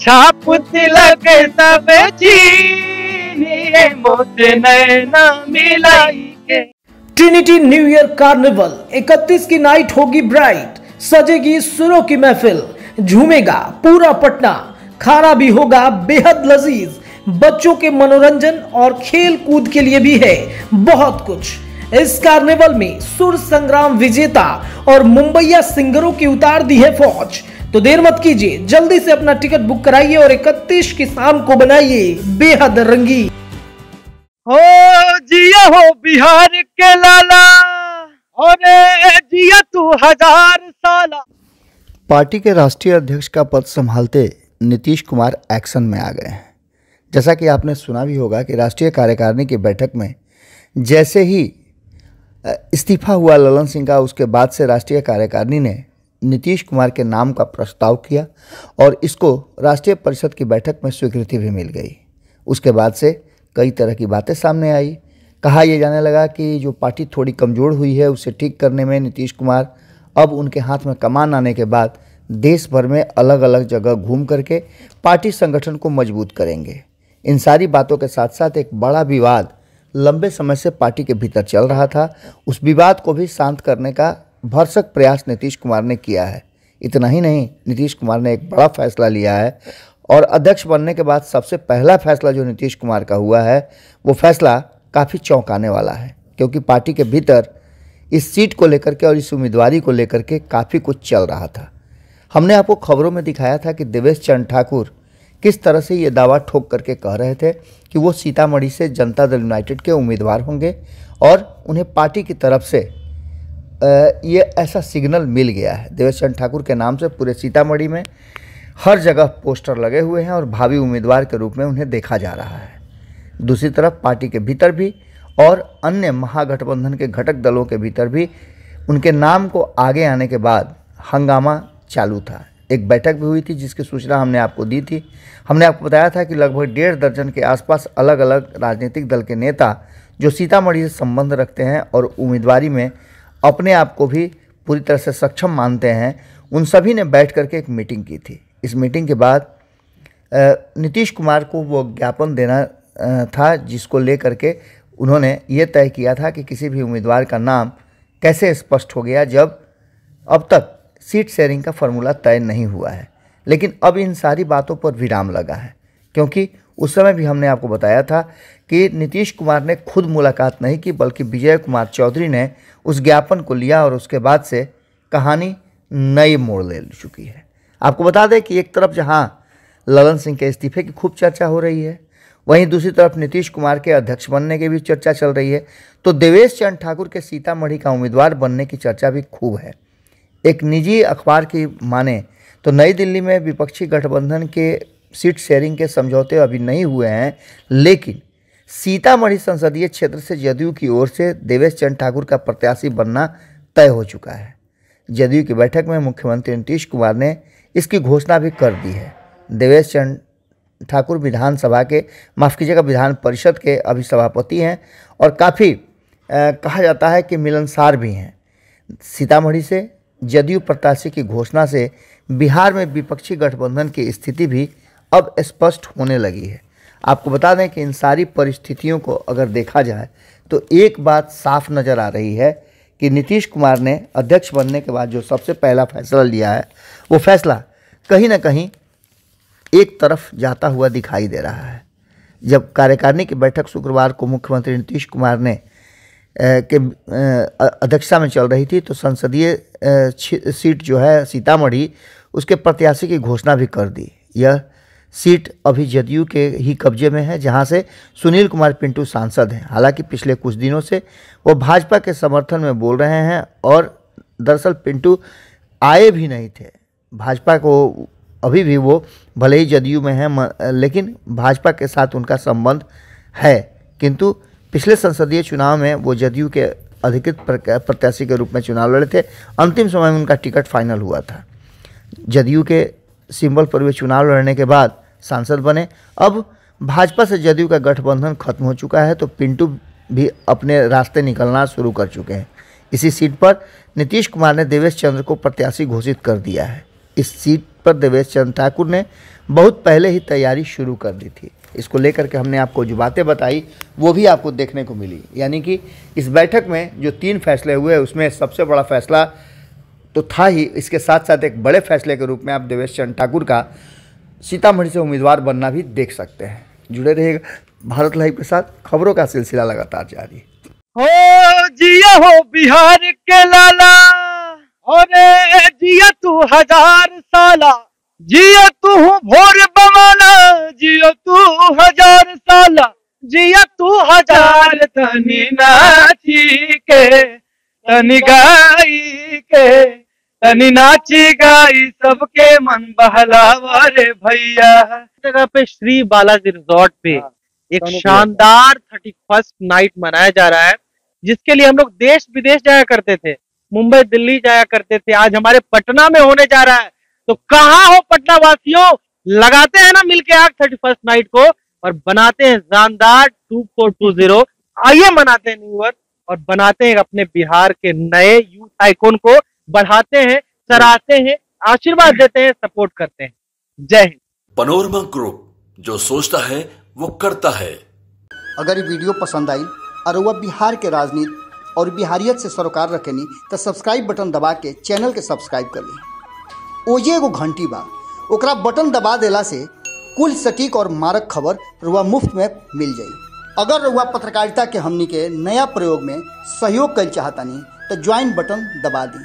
छाप तिलक सब Trinity new year carnival 31 की नाइट होगी ब्राइट सजेगी सुरों की महफिल झूमेगा पूरा पटना खाना भी होगा बेहद लजीज बच्चों के मनोरंजन और खेल कूद के लिए भी है बहुत कुछ इस कार्निवल में सुर संग्राम विजेता और मुंबईया सिंगरों की उतार दी है फौज तो देर मत कीजिए जल्दी से अपना टिकट बुक कराइए और इकतीस की शाम को बनाइए बेहद रंगी हो जिया हो बिहार के लाला हो जिया तू हजार साला पार्टी के राष्ट्रीय अध्यक्ष का पद संभालते नीतीश कुमार एक्शन में आ गए हैं जैसा कि आपने सुना भी होगा कि राष्ट्रीय कार्यकारिणी की बैठक में जैसे ही इस्तीफा हुआ ललन सिंह का उसके बाद से राष्ट्रीय कार्यकारिणी ने नीतीश कुमार के नाम का प्रस्ताव किया और इसको राष्ट्रीय परिषद की बैठक में स्वीकृति भी मिल गई उसके बाद से कई तरह की बातें सामने आई कहा यह जाने लगा कि जो पार्टी थोड़ी कमज़ोर हुई है उसे ठीक करने में नीतीश कुमार अब उनके हाथ में कमान आने के बाद देश भर में अलग अलग जगह घूम करके पार्टी संगठन को मजबूत करेंगे इन सारी बातों के साथ साथ एक बड़ा विवाद लंबे समय से पार्टी के भीतर चल रहा था उस विवाद को भी शांत करने का भरसक प्रयास नीतीश कुमार ने किया है इतना ही नहीं नीतीश कुमार ने एक बड़ा फैसला लिया है और अध्यक्ष बनने के बाद सबसे पहला फैसला जो नीतीश कुमार का हुआ है वो फैसला काफ़ी चौंकाने वाला है क्योंकि पार्टी के भीतर इस सीट को लेकर के और इस उम्मीदवारी को लेकर के काफ़ी कुछ चल रहा था हमने आपको खबरों में दिखाया था कि देवेश चंद ठाकुर किस तरह से ये दावा ठोक करके कह रहे थे कि वो सीतामढ़ी से जनता दल यूनाइटेड के उम्मीदवार होंगे और उन्हें पार्टी की तरफ से ये ऐसा सिग्नल मिल गया है देवेश चंद ठाकुर के नाम से पूरे सीतामढ़ी में हर जगह पोस्टर लगे हुए हैं और भावी उम्मीदवार के रूप में उन्हें देखा जा रहा है दूसरी तरफ पार्टी के भीतर भी और अन्य महागठबंधन के घटक दलों के भीतर भी उनके नाम को आगे आने के बाद हंगामा चालू था एक बैठक भी हुई थी जिसकी सूचना हमने आपको दी थी हमने आपको बताया था कि लगभग डेढ़ दर्जन के आसपास अलग अलग राजनीतिक दल के नेता जो सीतामढ़ी से संबंध रखते हैं और उम्मीदवारी में अपने आप को भी पूरी तरह से सक्षम मानते हैं उन सभी ने बैठ करके एक मीटिंग की थी इस मीटिंग के बाद नीतीश कुमार को वो ज्ञापन देना था जिसको लेकर के उन्होंने ये तय किया था कि किसी भी उम्मीदवार का नाम कैसे स्पष्ट हो गया जब अब तक सीट शेयरिंग का फॉर्मूला तय नहीं हुआ है लेकिन अब इन सारी बातों पर विराम लगा है क्योंकि उस समय भी हमने आपको बताया था कि नीतीश कुमार ने खुद मुलाकात नहीं की बल्कि विजय कुमार चौधरी ने उस ज्ञापन को लिया और उसके बाद से कहानी नई मोड़ ले चुकी है आपको बता दें कि एक तरफ जहां ललन सिंह के इस्तीफे की खूब चर्चा हो रही है वहीं दूसरी तरफ नीतीश कुमार के अध्यक्ष बनने की भी चर्चा चल रही है तो देवेश चंद ठाकुर के सीतामढ़ी का उम्मीदवार बनने की चर्चा भी खूब है एक निजी अखबार की माने तो नई दिल्ली में विपक्षी गठबंधन के सीट शेयरिंग के समझौते अभी नहीं हुए हैं लेकिन सीतामढ़ी संसदीय क्षेत्र से जदयू की ओर से देवेश चंद ठाकुर का प्रत्याशी बनना तय हो चुका है जदयू की बैठक में मुख्यमंत्री नीतीश कुमार ने इसकी घोषणा भी कर दी है देवेश चंद ठाकुर विधानसभा के माफ़ कीजिएगा विधान परिषद के अभी सभापति हैं और काफ़ी कहा जाता है कि मिलनसार भी हैं सीतामढ़ी से जदयू प्रत्याशी की घोषणा से बिहार में विपक्षी गठबंधन की स्थिति भी अब स्पष्ट होने लगी है आपको बता दें कि इन सारी परिस्थितियों को अगर देखा जाए तो एक बात साफ नज़र आ रही है कि नीतीश कुमार ने अध्यक्ष बनने के बाद जो सबसे पहला फैसला लिया है वो फैसला कहीं ना कहीं एक तरफ जाता हुआ दिखाई दे रहा है जब कार्यकारिणी की बैठक शुक्रवार को मुख्यमंत्री नीतीश कुमार ने के अध्यक्षता में चल रही थी तो संसदीय सीट जो है सीतामढ़ी उसके प्रत्याशी की घोषणा भी कर दी यह सीट अभी जदयू के ही कब्जे में है जहां से सुनील कुमार पिंटू सांसद हैं हालांकि पिछले कुछ दिनों से वो भाजपा के समर्थन में बोल रहे हैं और दरअसल पिंटू आए भी नहीं थे भाजपा को अभी भी वो भले ही जदयू में हैं लेकिन भाजपा के साथ उनका संबंध है किंतु पिछले संसदीय चुनाव में वो जदयू के अधिकृत प्रत्याशी के रूप में चुनाव लड़े थे अंतिम समय में उनका टिकट फाइनल हुआ था जदयू के सिंबल पर वे चुनाव लड़ने के बाद सांसद बने अब भाजपा से जदयू का गठबंधन खत्म हो चुका है तो पिंटू भी अपने रास्ते निकलना शुरू कर चुके हैं इसी सीट पर नीतीश कुमार ने देवेश चंद्र को प्रत्याशी घोषित कर दिया है इस सीट पर देवेश चंद्र ठाकुर ने बहुत पहले ही तैयारी शुरू कर दी थी इसको लेकर के हमने आपको जो बातें बताई वो भी आपको देखने को मिली यानी कि इस बैठक में जो तीन फैसले हुए उसमें सबसे बड़ा फैसला तो था ही इसके साथ साथ एक बड़े फैसले के रूप में आप देवेश चंद्र ठाकुर का सीतामढ़ी से उम्मीदवार बनना भी देख सकते हैं जुड़े रहेगा भारत लाइव के साथ खबरों का सिलसिला लगातार जारी हो जिया हो बिहार के लाला हो जिया तू हजार साला जिया तू भोर बमाना जिया तू हजार साला जिया तू हजार तनी नाची के तनी गाई के तनी नाची गाई सबके मन बहलावा रे भैया जगह पे श्री बालाजी रिजॉर्ट पे हाँ, एक शानदार थर्टी फर्स्ट नाइट मनाया जा रहा है जिसके लिए हम लोग देश विदेश जाया करते थे मुंबई दिल्ली जाया करते थे आज हमारे पटना में होने जा रहा है तो कहाँ हो पटना वासियों लगाते हैं ना मिलके आग थर्टी फर्स्ट नाइट को और बनाते हैं जानदार टू फोर टू जीरो आइए मनाते हैं न्यू ईयर और बनाते हैं अपने बिहार के नए यूथ आइकोन को बढ़ाते हैं सराहते हैं आशीर्वाद देते हैं सपोर्ट करते हैं जय हिंद पनोरमा ग्रुप जो सोचता है वो करता है अगर ये वीडियो पसंद आई और वह बिहार के राजनीति और बिहारियत से सरोकार रखेनी तो सब्सक्राइब बटन दबा के चैनल के सब्सक्राइब कर ली ओजे एगो घंटी बा ओकरा बटन दबा देला से कुल सटीक और मारक खबर रुआ मुफ्त में मिल जाई अगर रुआ पत्रकारिता के हमनी के नया प्रयोग में सहयोग कर चाहतानी तो ज्वाइन बटन दबा दी